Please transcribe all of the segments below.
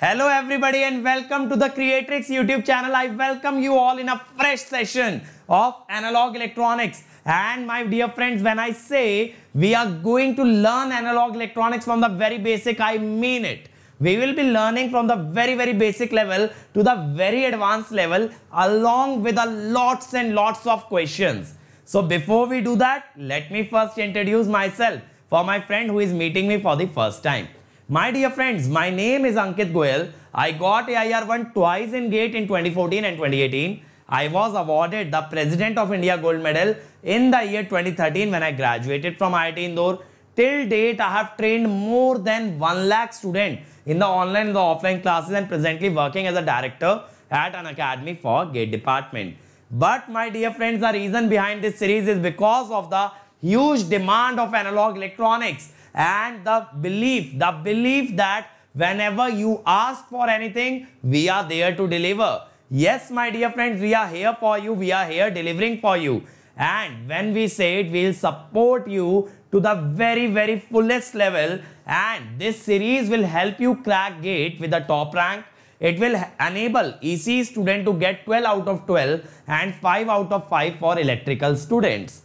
Hello everybody and welcome to the Creatrix YouTube channel. I welcome you all in a fresh session of analog electronics. And my dear friends, when I say we are going to learn analog electronics from the very basic, I mean it. We will be learning from the very, very basic level to the very advanced level along with a lots and lots of questions. So before we do that, let me first introduce myself for my friend who is meeting me for the first time. My dear friends, my name is Ankit Goel. I got AIR1 twice in GATE in 2014 and 2018. I was awarded the President of India gold medal in the year 2013 when I graduated from IIT Indore. Till date, I have trained more than 1 lakh students in the online and the offline classes and presently working as a director at an academy for GATE department. But my dear friends, the reason behind this series is because of the huge demand of analog electronics and the belief, the belief that whenever you ask for anything, we are there to deliver. Yes, my dear friends, we are here for you. We are here delivering for you. And when we say it, we'll support you to the very, very fullest level. And this series will help you crack gate with the top rank. It will enable EC student to get 12 out of 12 and 5 out of 5 for electrical students.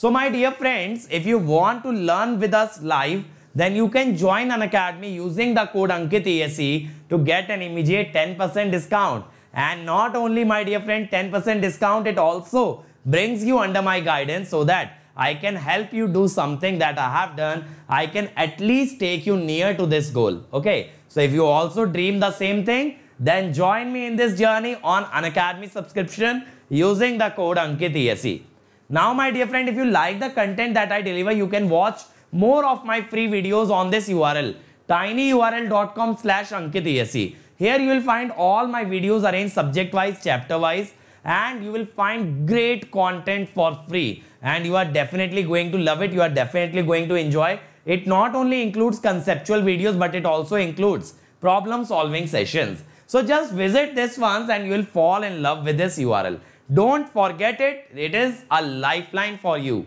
So my dear friends, if you want to learn with us live, then you can join an academy using the code Ankit ASE to get an immediate 10% discount. And not only my dear friend 10% discount, it also brings you under my guidance so that I can help you do something that I have done. I can at least take you near to this goal. Okay. So if you also dream the same thing, then join me in this journey on an academy subscription using the code Ankit ASE. Now my dear friend, if you like the content that I deliver, you can watch more of my free videos on this URL tinyurl.com slash ankitesc. Here you will find all my videos arranged subject wise, chapter wise and you will find great content for free and you are definitely going to love it. You are definitely going to enjoy. It not only includes conceptual videos but it also includes problem solving sessions. So just visit this once and you will fall in love with this URL. Don't forget it. It is a lifeline for you.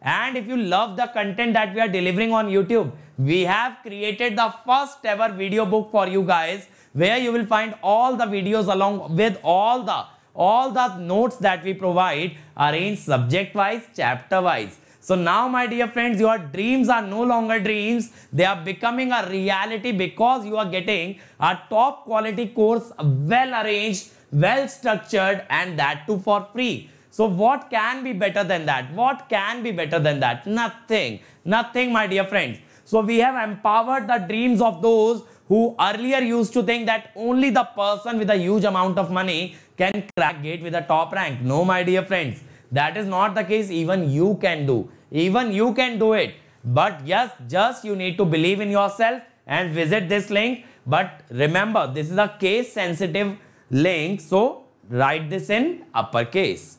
And if you love the content that we are delivering on YouTube, we have created the first ever video book for you guys where you will find all the videos along with all the all the notes that we provide arranged subject wise, chapter wise. So now my dear friends, your dreams are no longer dreams. They are becoming a reality because you are getting a top quality course well arranged well structured and that too for free. So what can be better than that? What can be better than that? Nothing. Nothing, my dear friends. So we have empowered the dreams of those who earlier used to think that only the person with a huge amount of money can crack gate with a top rank. No, my dear friends. That is not the case. Even you can do. Even you can do it. But yes, just you need to believe in yourself and visit this link. But remember, this is a case sensitive link. So write this in uppercase.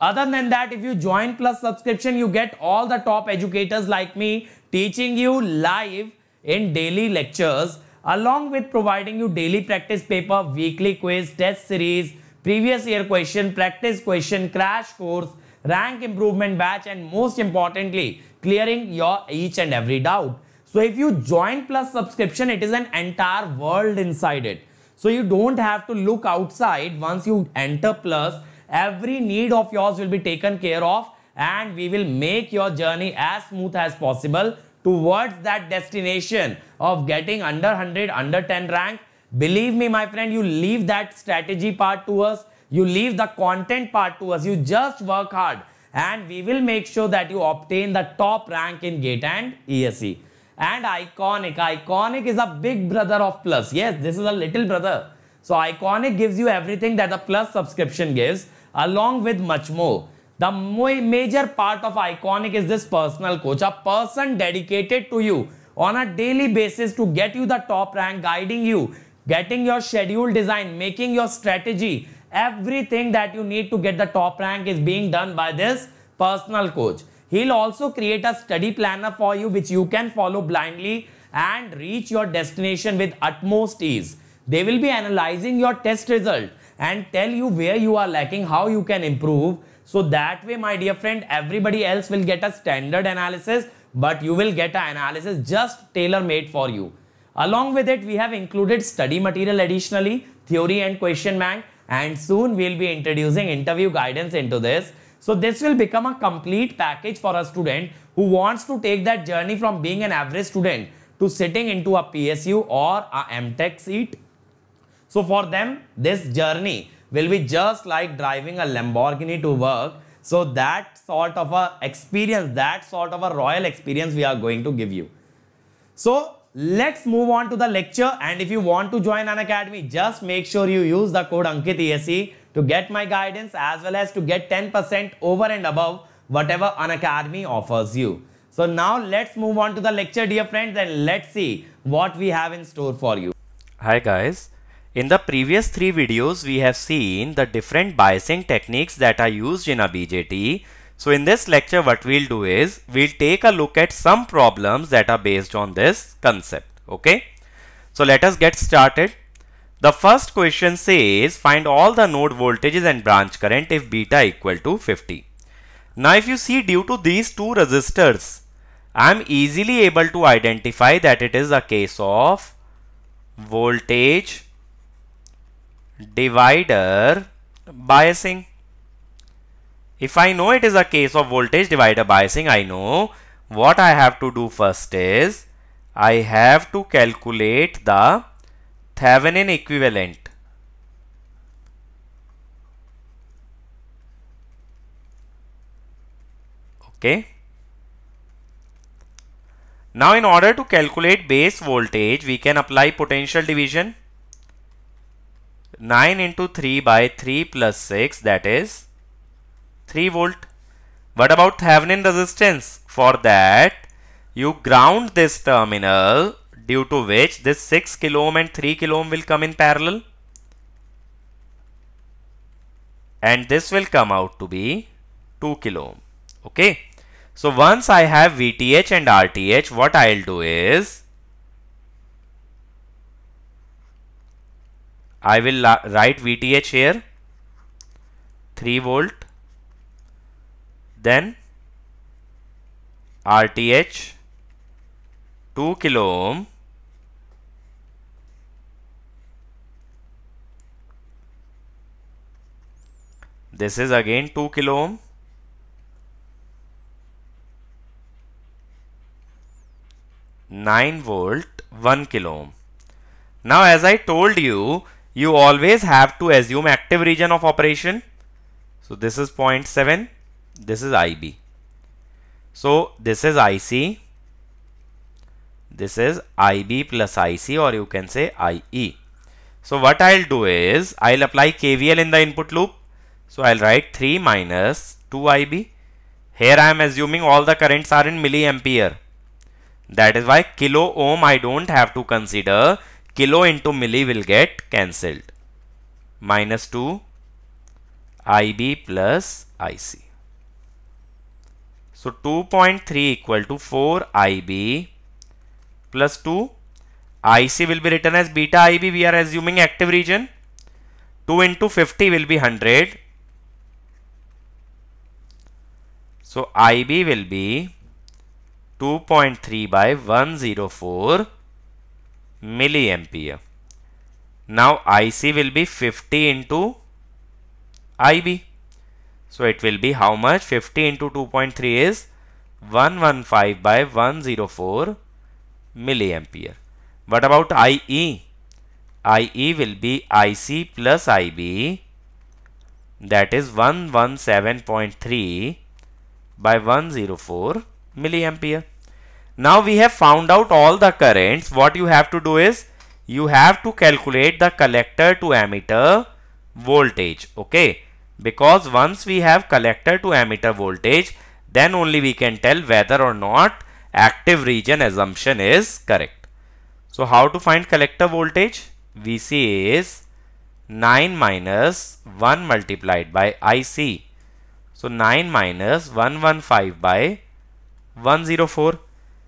Other than that, if you join plus subscription, you get all the top educators like me teaching you live in daily lectures along with providing you daily practice paper, weekly quiz, test series, previous year question, practice question, crash course, rank improvement batch and most importantly, clearing your each and every doubt. So if you join plus subscription, it is an entire world inside it. So you don't have to look outside once you enter plus. Every need of yours will be taken care of and we will make your journey as smooth as possible towards that destination of getting under 100, under 10 rank. Believe me, my friend, you leave that strategy part to us. You leave the content part to us. You just work hard and we will make sure that you obtain the top rank in GATE and ESE and iconic. Iconic is a big brother of plus. Yes, this is a little brother. So iconic gives you everything that the plus subscription gives along with much more. The major part of iconic is this personal coach, a person dedicated to you on a daily basis to get you the top rank, guiding you, getting your schedule design, making your strategy. Everything that you need to get the top rank is being done by this personal coach. He'll also create a study planner for you which you can follow blindly and reach your destination with utmost ease. They will be analyzing your test result and tell you where you are lacking, how you can improve. So that way, my dear friend, everybody else will get a standard analysis, but you will get an analysis just tailor-made for you. Along with it, we have included study material additionally, theory and question bank, and soon we'll be introducing interview guidance into this. So this will become a complete package for a student who wants to take that journey from being an average student to sitting into a PSU or a MTech seat. So for them, this journey will be just like driving a Lamborghini to work. So that sort of a experience, that sort of a royal experience we are going to give you. So let's move on to the lecture. And if you want to join an academy, just make sure you use the code ANKITESE to get my guidance as well as to get 10% over and above whatever an academy offers you. So now let's move on to the lecture dear friends and let's see what we have in store for you. Hi guys. In the previous three videos we have seen the different biasing techniques that are used in a BJT. So in this lecture what we'll do is we'll take a look at some problems that are based on this concept. Okay. So let us get started. The first question says find all the node voltages and branch current if beta equal to 50. Now if you see due to these two resistors, I am easily able to identify that it is a case of voltage divider biasing. If I know it is a case of voltage divider biasing, I know what I have to do first is I have to calculate the Thevenin equivalent okay now in order to calculate base voltage we can apply potential division 9 into 3 by 3 plus 6 that is 3 volt what about Thevenin resistance for that you ground this terminal due to which this 6 kilo ohm and 3 kilo ohm will come in parallel and this will come out to be 2 kilo ohm. Okay. So once I have VTH and RTH, what I'll do is I will write VTH here 3 volt then RTH 2 kilo ohm This is again 2 kilo ohm. Nine volt, one kilo ohm. Now, as I told you, you always have to assume active region of operation. So this is 0.7, this is IB. So this is IC, this is IB plus IC or you can say IE. So what I'll do is I'll apply KVL in the input loop. So I'll write 3 minus 2IB. Here I am assuming all the currents are in milliampere. That is why kilo ohm I don't have to consider. Kilo into milli will get cancelled. Minus 2 IB plus IC. So 2.3 equal to 4 IB plus 2 IC will be written as beta IB. We are assuming active region. 2 into 50 will be 100 So IB will be 2.3 by 104 milliampere. Now IC will be 50 into IB. So it will be how much? 50 into 2.3 is 115 by 104 milliampere. What about IE? IE will be IC plus IB that is 117.3 by 104 milliampere. Now we have found out all the currents. What you have to do is you have to calculate the collector to emitter voltage. Okay. Because once we have collector to emitter voltage, then only we can tell whether or not active region assumption is correct. So how to find collector voltage? VC is 9 minus 1 multiplied by IC so 9 minus 115 by 104.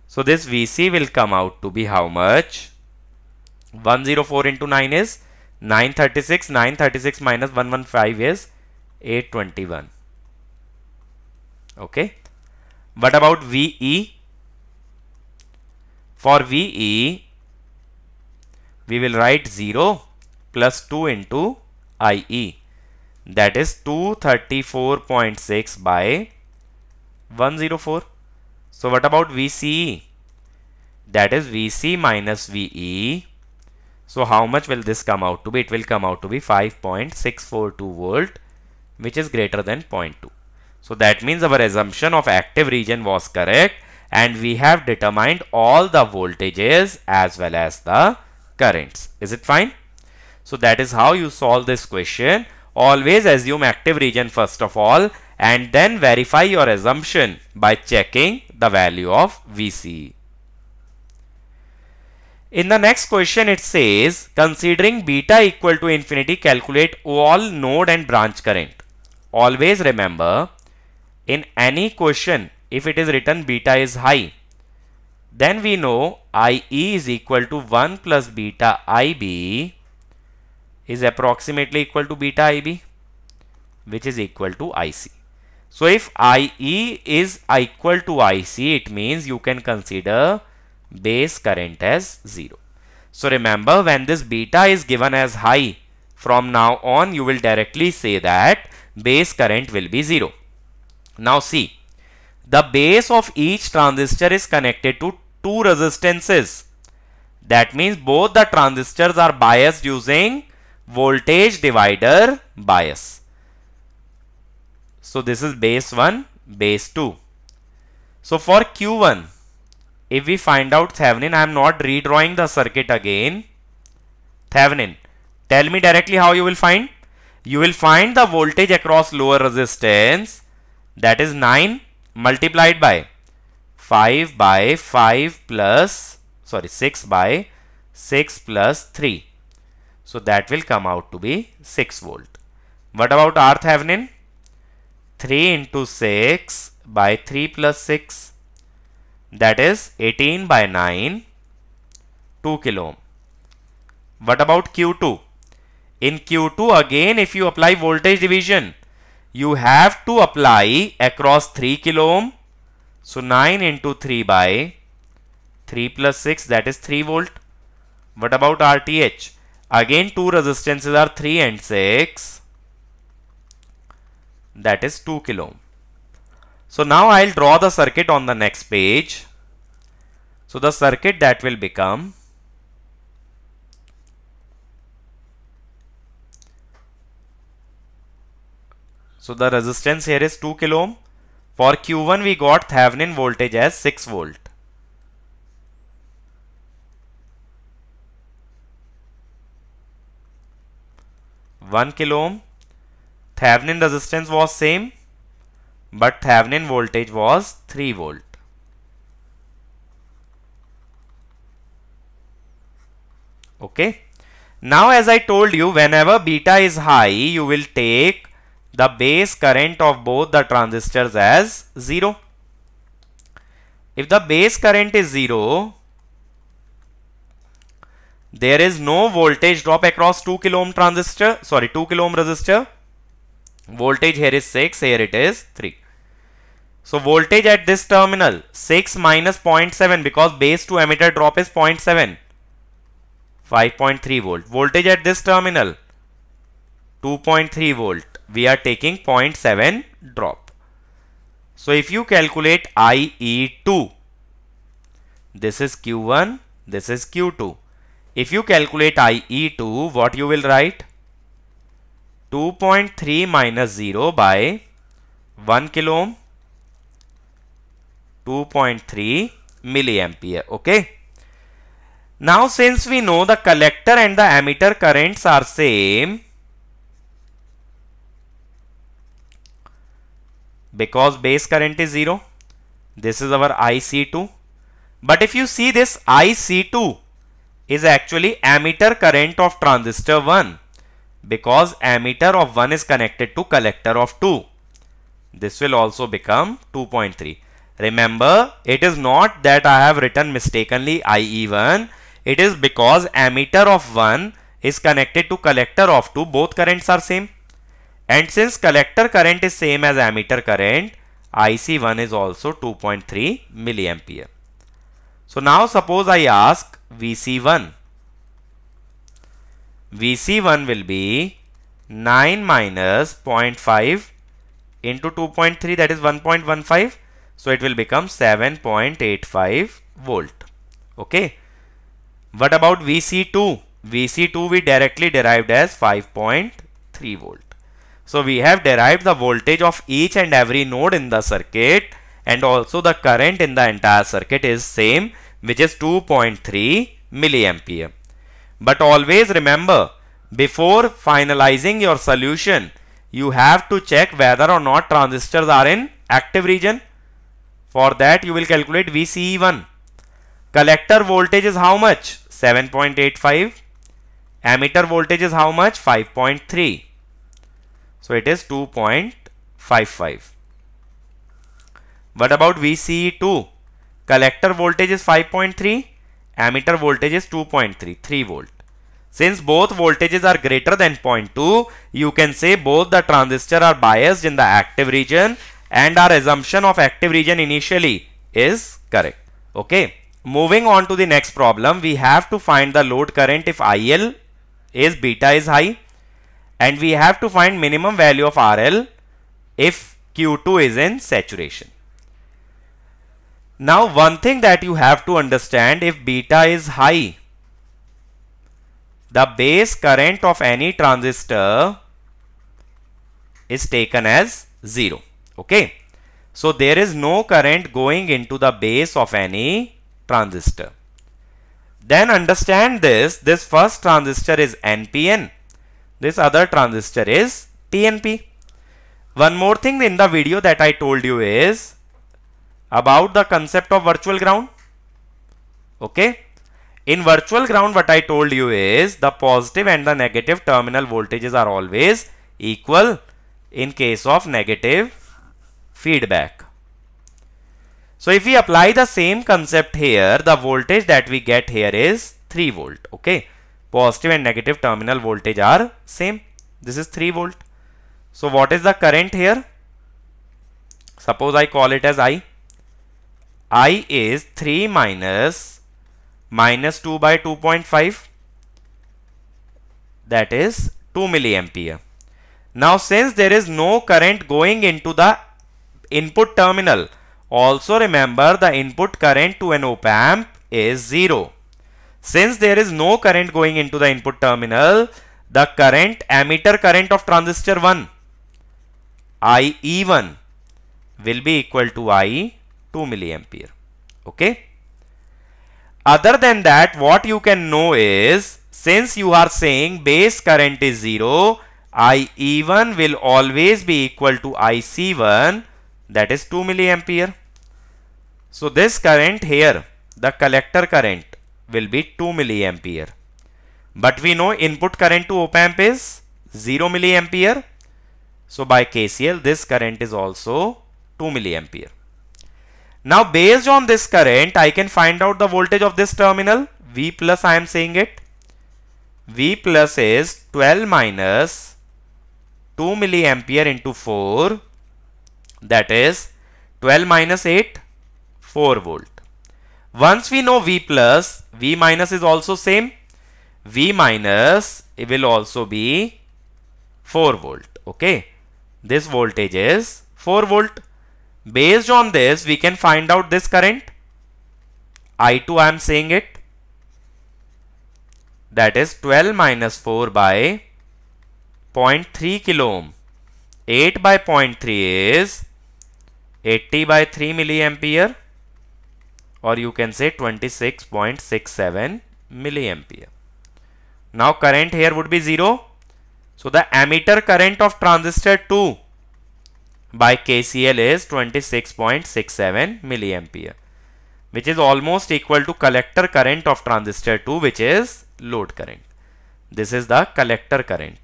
So this VC will come out to be how much? 104 into 9 is 936. 936 minus 115 is 821. Okay. What about VE? For VE, we will write 0 plus 2 into IE that is 234.6 by 104. So what about VCE? That is VC minus VE. So how much will this come out to be? It will come out to be 5.642 volt which is greater than 0.2. So that means our assumption of active region was correct and we have determined all the voltages as well as the currents. Is it fine? So that is how you solve this question. Always assume active region first of all and then verify your assumption by checking the value of VC. In the next question it says considering beta equal to infinity calculate all node and branch current. Always remember in any question if it is written beta is high then we know IE is equal to 1 plus beta IB is approximately equal to beta IB which is equal to IC. So if IE is equal to IC it means you can consider base current as 0. So remember when this beta is given as high from now on you will directly say that base current will be 0. Now see the base of each transistor is connected to two resistances. That means both the transistors are biased using voltage divider bias. So this is base 1, base 2. So for Q1, if we find out Thevenin, I am not redrawing the circuit again. Thevenin, tell me directly how you will find. You will find the voltage across lower resistance that is 9 multiplied by 5 by 5 plus sorry 6 by 6 plus 3 so that will come out to be 6 volt. What about R Thevenin? 3 into 6 by 3 plus 6 that is 18 by 9 2 kilo ohm. What about Q2? In Q2 again if you apply voltage division you have to apply across 3 kilo ohm. So 9 into 3 by 3 plus 6 that is 3 volt. What about RTH? Again two resistances are 3 and 6 that is 2 kilo ohm. So now I'll draw the circuit on the next page. So the circuit that will become So the resistance here is 2 kilo ohm. For Q1 we got Thevenin voltage as 6 volt. 1 kilo ohm. Thevenin resistance was same but Thevenin voltage was 3 volt. Okay. Now as I told you whenever beta is high you will take the base current of both the transistors as 0. If the base current is 0 there is no voltage drop across 2 kilo ohm transistor sorry 2 kilo ohm resistor voltage here is 6 here it is 3 so voltage at this terminal 6 minus 0.7 because base to emitter drop is 0.7 5.3 volt voltage at this terminal 2.3 volt we are taking 0.7 drop so if you calculate IE2 this is Q1 this is Q2 if you calculate IE2, what you will write? 2.3 minus 0 by 1 kilo ohm 2.3 milliampere okay now since we know the collector and the emitter currents are same because base current is 0 this is our IC2 but if you see this IC2 is actually ammeter current of transistor 1 because ammeter of 1 is connected to collector of 2. This will also become 2.3. Remember, it is not that I have written mistakenly IE1. It is because ammeter of 1 is connected to collector of 2. Both currents are same. And since collector current is same as ammeter current, IC1 is also 2.3 milliampere. So now suppose I ask VC1. VC1 will be 9 minus 0.5 into 2.3 that is 1.15 so it will become 7.85 volt okay what about vc2 vc2 we directly derived as 5.3 volt so we have derived the voltage of each and every node in the circuit and also the current in the entire circuit is same which is 2.3 milliampere. But always remember before finalizing your solution you have to check whether or not transistors are in active region. For that you will calculate VCE1. Collector voltage is how much? 7.85. Emitter voltage is how much? 5.3. So it is 2.55. What about VCE2? collector voltage is 5.3 emitter voltage is 2.3 3 volt since both voltages are greater than 0.2 you can say both the transistor are biased in the active region and our assumption of active region initially is correct okay moving on to the next problem we have to find the load current if IL is beta is high and we have to find minimum value of RL if Q2 is in saturation now one thing that you have to understand if beta is high, the base current of any transistor is taken as 0. Okay. So there is no current going into the base of any transistor. Then understand this, this first transistor is NPN, this other transistor is PNP. One more thing in the video that I told you is about the concept of virtual ground. Okay. In virtual ground, what I told you is the positive and the negative terminal voltages are always equal in case of negative feedback. So if we apply the same concept here, the voltage that we get here is 3 volt. Okay. Positive and negative terminal voltage are same. This is 3 volt. So what is the current here? Suppose I call it as I i is 3 minus minus 2 by 2.5 that is 2 milliampere. Now since there is no current going into the input terminal also remember the input current to an op amp is 0. Since there is no current going into the input terminal the current emitter current of transistor 1 IE1 will be equal to I 2 milliampere okay other than that what you can know is since you are saying base current is 0 IE1 will always be equal to IC1 that is 2 milliampere so this current here the collector current will be 2 milliampere but we know input current to op amp is 0 milliampere so by KCL this current is also 2 milliampere now based on this current, I can find out the voltage of this terminal. V plus I am saying it. V plus is 12 minus 2 milliampere into 4. That is 12 minus 8, 4 volt. Once we know V plus, V minus is also same. V minus it will also be 4 volt. Okay. This voltage is 4 volt. Based on this, we can find out this current. I2, I am saying it. That is 12 minus 4 by 0.3 kilo ohm. 8 by 0.3 is 80 by 3 milliampere or you can say 26.67 milliampere. Now current here would be 0. So the ammeter current of transistor 2 by KCl is 26.67 milliampere which is almost equal to collector current of transistor 2 which is load current. This is the collector current.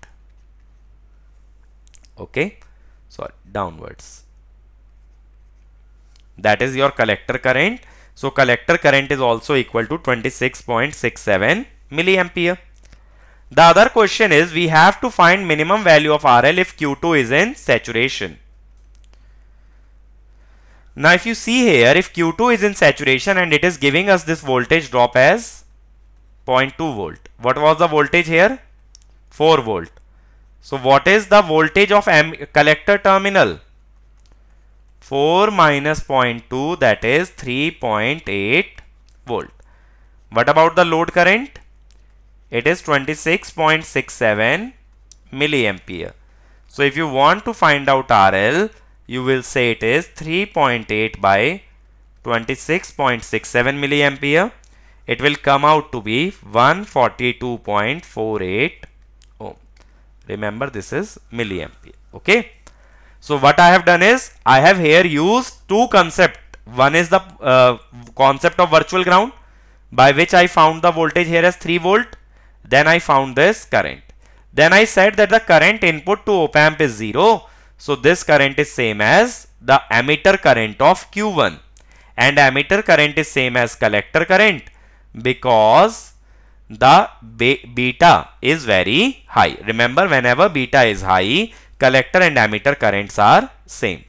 Okay. So downwards. That is your collector current. So collector current is also equal to 26.67 milliampere. The other question is we have to find minimum value of RL if Q2 is in saturation. Now if you see here, if Q2 is in saturation and it is giving us this voltage drop as 0.2 volt. What was the voltage here? 4 volt. So what is the voltage of collector terminal? 4 minus 0.2 that is 3.8 volt. What about the load current? It is 26.67 milliampere. So if you want to find out RL, you will say it is 3.8 by 26.67 milliampere. It will come out to be 142.48 ohm. Remember this is milliampere. Okay. So what I have done is I have here used two concept. One is the uh, concept of virtual ground by which I found the voltage here as 3 volt. Then I found this current. Then I said that the current input to op amp is 0 so this current is same as the emitter current of Q1 and emitter current is same as collector current because the beta is very high. Remember whenever beta is high, collector and emitter currents are same.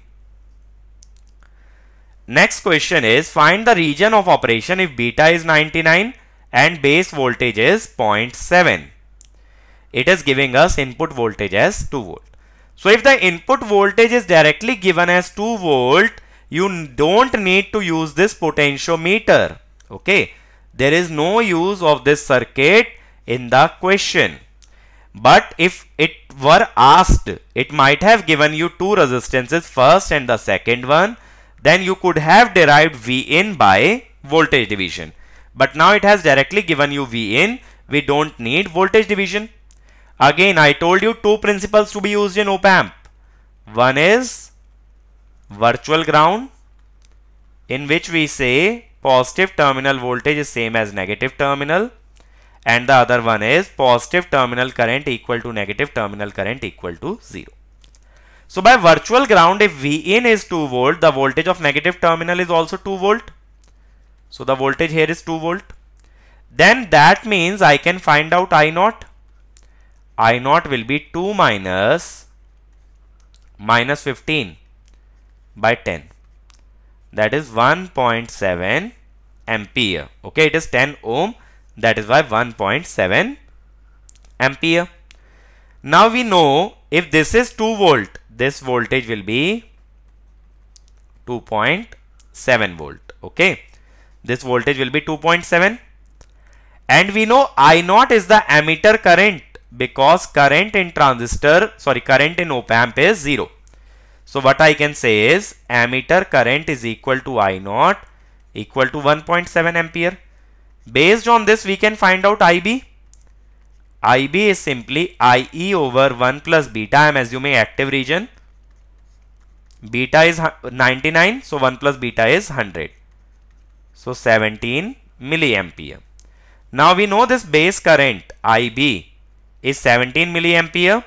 Next question is find the region of operation if beta is 99 and base voltage is 0.7. It is giving us input voltage as 2 volt. So if the input voltage is directly given as 2 volt, you don't need to use this potentiometer. Okay. There is no use of this circuit in the question. But if it were asked, it might have given you two resistances first and the second one. Then you could have derived V in by voltage division. But now it has directly given you V in. We don't need voltage division. Again, I told you two principles to be used in op-amp. One is virtual ground in which we say positive terminal voltage is same as negative terminal and the other one is positive terminal current equal to negative terminal current equal to 0. So by virtual ground if Vin is 2 volt the voltage of negative terminal is also 2 volt. So the voltage here is 2 volt. Then that means I can find out I naught I naught will be 2 minus minus 15 by 10 that is 1.7 ampere okay it is 10 ohm that is why 1.7 ampere now we know if this is 2 volt this voltage will be 2.7 volt okay this voltage will be 2.7 and we know I naught is the ammeter current because current in transistor, sorry, current in op amp is 0. So what I can say is ammeter current is equal to I naught equal to 1.7 ampere. Based on this, we can find out IB. IB is simply IE over 1 plus beta. I am assuming active region. Beta is 99. So 1 plus beta is 100. So 17 milliampere. Now we know this base current IB is 17 milliampere.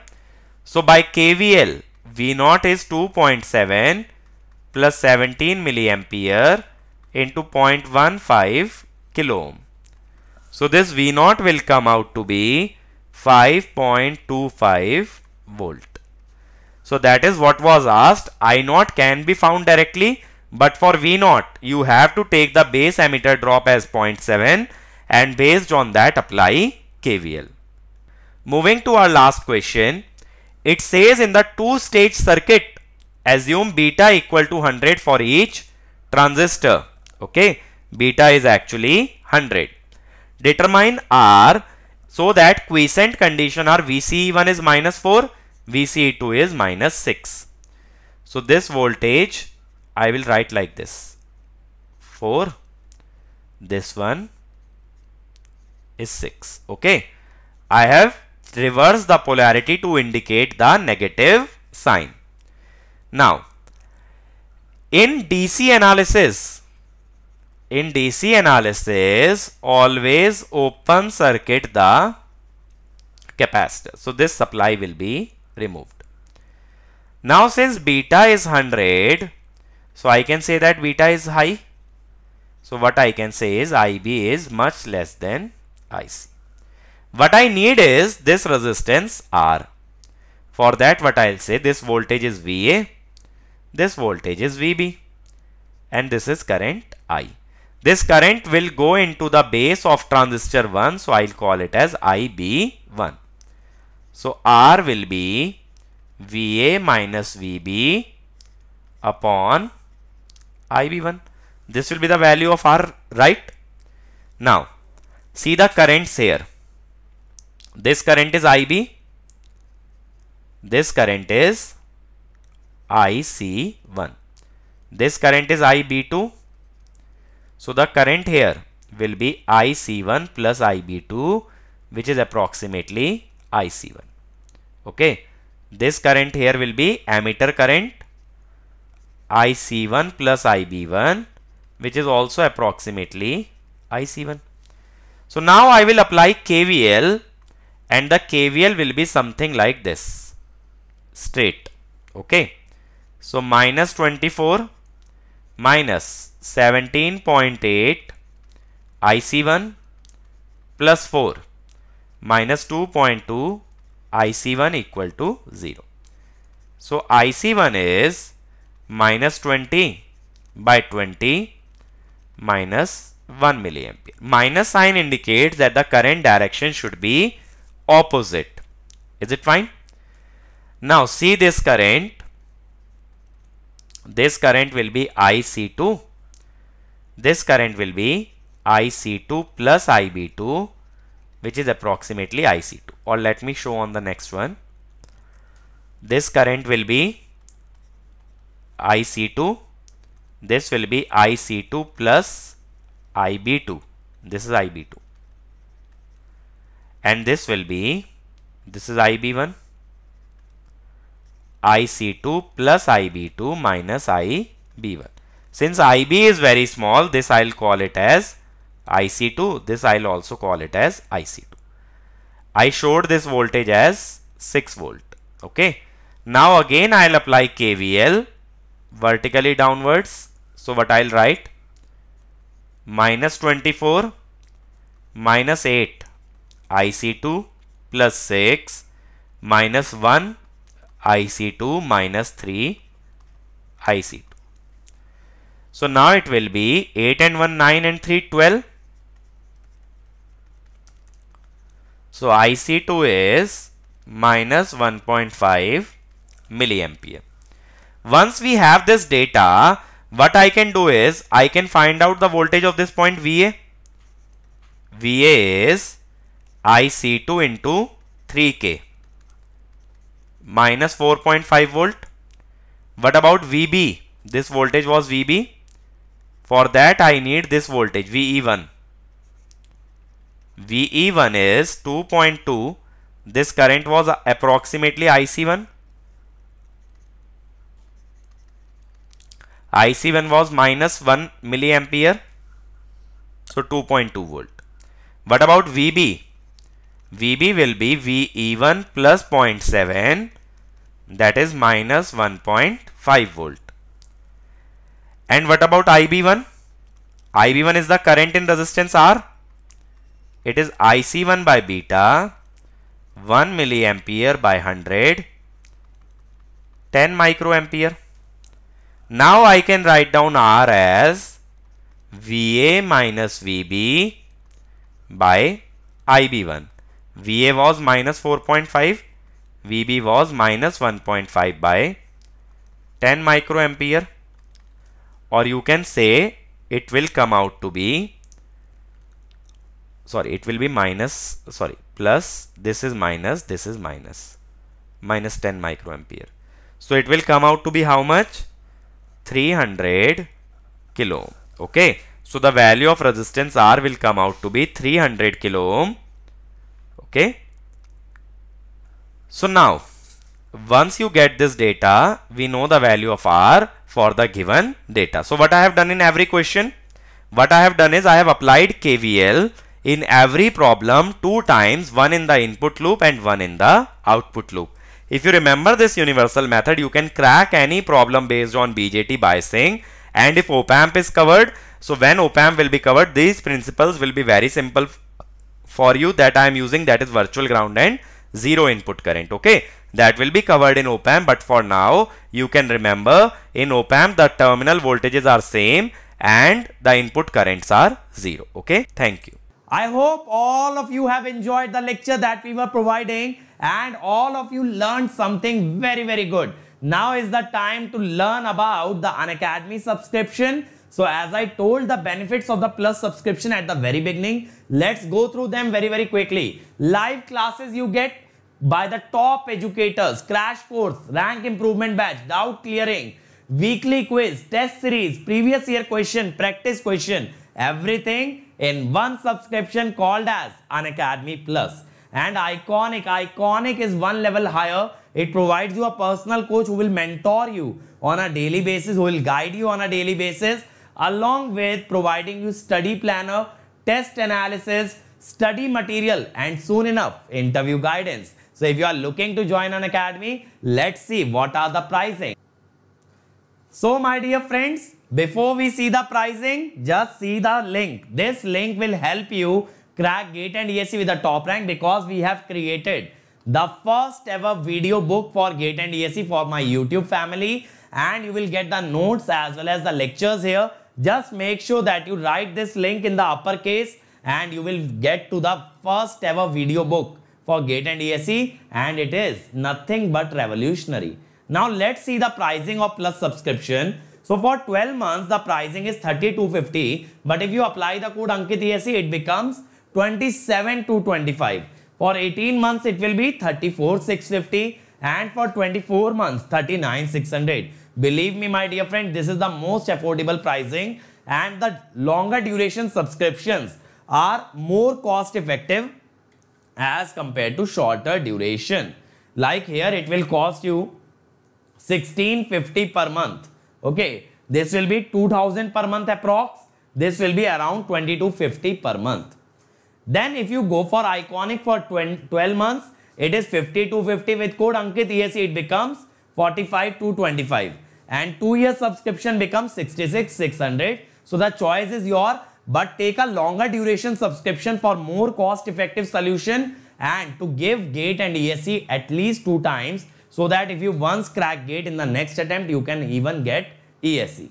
So by KVL, V0 is 2.7 plus 17 milliampere into 0.15 kilo ohm. So this V0 will come out to be 5.25 volt. So that is what was asked. I0 can be found directly but for V0 you have to take the base emitter drop as 0.7 and based on that apply KVL. Moving to our last question, it says in the two-stage circuit, assume beta equal to 100 for each transistor. Okay, beta is actually 100. Determine R so that quiescent condition are VCE1 is minus 4, VCE2 is minus 6. So this voltage I will write like this. 4, this one is 6. Okay, I have reverse the polarity to indicate the negative sign. Now, in DC analysis, in DC analysis, always open circuit the capacitor. So, this supply will be removed. Now, since beta is 100, so I can say that beta is high. So, what I can say is IB is much less than IC. What I need is this resistance R. For that what I'll say this voltage is VA, this voltage is VB and this is current I. This current will go into the base of transistor 1 so I'll call it as IB1. So R will be VA minus VB upon IB1. This will be the value of R right. Now see the currents here. This current is IB. This current is IC1. This current is IB2. So the current here will be IC1 plus IB2 which is approximately IC1. Okay. This current here will be ammeter current IC1 plus IB1 which is also approximately IC1. So now I will apply KVL and the KVL will be something like this straight okay so minus 24 minus 17.8 IC1 plus 4 minus 2.2 IC1 equal to 0 so IC1 is minus 20 by 20 minus 1 milliampere minus sign indicates that the current direction should be opposite. Is it fine? Now see this current. This current will be IC2. This current will be IC2 plus IB2 which is approximately IC2 or let me show on the next one. This current will be IC2. This will be IC2 plus IB2. This is IB2 and this will be this is IB1 IC2 plus IB2 minus IB1 since IB is very small this I'll call it as IC2 this I'll also call it as IC2 I showed this voltage as 6 volt okay now again I'll apply KVL vertically downwards so what I'll write minus 24 minus 8 IC2 plus 6 minus 1 IC2 minus 3 IC2. So now it will be 8 and 1 9 and 3 12. So IC2 is minus 1.5 milliampere. Once we have this data, what I can do is I can find out the voltage of this point VA. VA is IC2 into 3K minus 4.5 volt. What about VB? This voltage was VB. For that I need this voltage VE1. VE1 is 2.2. This current was approximately IC1. IC1 was minus 1 milliampere. So 2.2 volt. What about VB? VB will be VE1 plus 0.7 that is minus 1.5 volt. And what about IB1? IB1 is the current in resistance R. It is IC1 by beta 1 milliampere by 100 10 microampere. Now I can write down R as VA minus VB by IB1. VA was minus 4.5, VB was minus 1.5 by 10 microampere or you can say it will come out to be sorry it will be minus sorry plus this is minus this is minus minus 10 microampere so it will come out to be how much 300 kilo okay so the value of resistance R will come out to be 300 kilo ohm okay so now once you get this data we know the value of r for the given data so what i have done in every question what i have done is i have applied kvl in every problem two times one in the input loop and one in the output loop if you remember this universal method you can crack any problem based on bjt biasing and if op amp is covered so when op amp will be covered these principles will be very simple for you that I am using that is virtual ground and zero input current. Okay. That will be covered in op-amp. But for now, you can remember in op-amp, the terminal voltages are same and the input currents are zero. Okay. Thank you. I hope all of you have enjoyed the lecture that we were providing and all of you learned something very, very good. Now is the time to learn about the Unacademy subscription. So as I told the benefits of the plus subscription at the very beginning, Let's go through them very, very quickly. Live classes you get by the top educators, crash course, rank improvement badge, doubt clearing, weekly quiz, test series, previous year question, practice question, everything in one subscription called as an Academy Plus. And Iconic, Iconic is one level higher. It provides you a personal coach who will mentor you on a daily basis, who will guide you on a daily basis, along with providing you study planner test analysis, study material and soon enough interview guidance. So if you are looking to join an academy, let's see what are the pricing. So my dear friends, before we see the pricing, just see the link. This link will help you crack GATE and ESC with the top rank because we have created the first ever video book for GATE and ESC for my YouTube family and you will get the notes as well as the lectures here just make sure that you write this link in the uppercase and you will get to the first ever video book for GATE and ESE and it is nothing but revolutionary. Now let's see the pricing of plus subscription. So for 12 months the pricing is 3250 but if you apply the code Ankit ESE it becomes 27 to 25. For 18 months it will be 34650, and for 24 months 39600. Believe me, my dear friend, this is the most affordable pricing and the longer duration subscriptions are more cost effective as compared to shorter duration. Like here, it will cost you 1650 per month. Okay, this will be 2000 per month approx. This will be around twenty fifty per month. Then if you go for Iconic for 12 months, it is is fifty fifty with code Ankit ESE, it becomes 45 to 25 and 2 year subscription becomes 66600 so the choice is your but take a longer duration subscription for more cost effective solution and to give gate and ESE at least two times so that if you once crack gate in the next attempt you can even get ESE.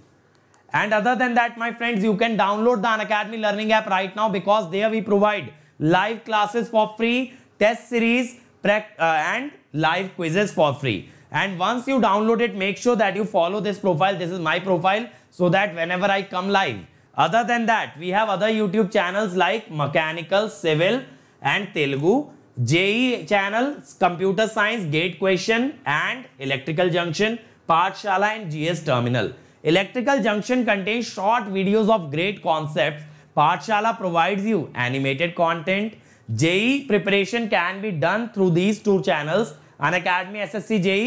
and other than that my friends you can download the Anacademy learning app right now because there we provide live classes for free test series uh, and live quizzes for free and once you download it, make sure that you follow this profile. This is my profile so that whenever I come live. Other than that, we have other YouTube channels like Mechanical, Civil and Telugu, JE channel, Computer Science, Gate Question and Electrical Junction, Partshala and GS Terminal. Electrical Junction contains short videos of great concepts. Partshala provides you animated content. JE preparation can be done through these two channels an academy ssc je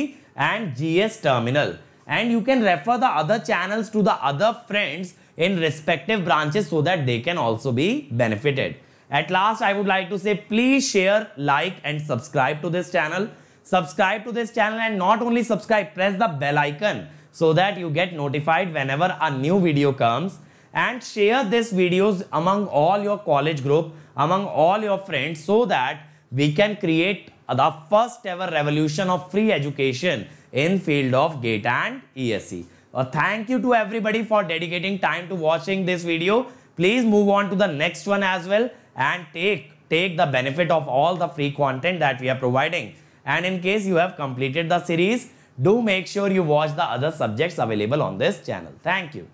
and gs terminal and you can refer the other channels to the other friends in respective branches so that they can also be benefited. At last, I would like to say please share, like and subscribe to this channel. Subscribe to this channel and not only subscribe, press the bell icon so that you get notified whenever a new video comes and share this videos among all your college group, among all your friends so that we can create the first ever revolution of free education in field of GATE and ESE. Uh, thank you to everybody for dedicating time to watching this video. Please move on to the next one as well and take, take the benefit of all the free content that we are providing. And in case you have completed the series, do make sure you watch the other subjects available on this channel. Thank you.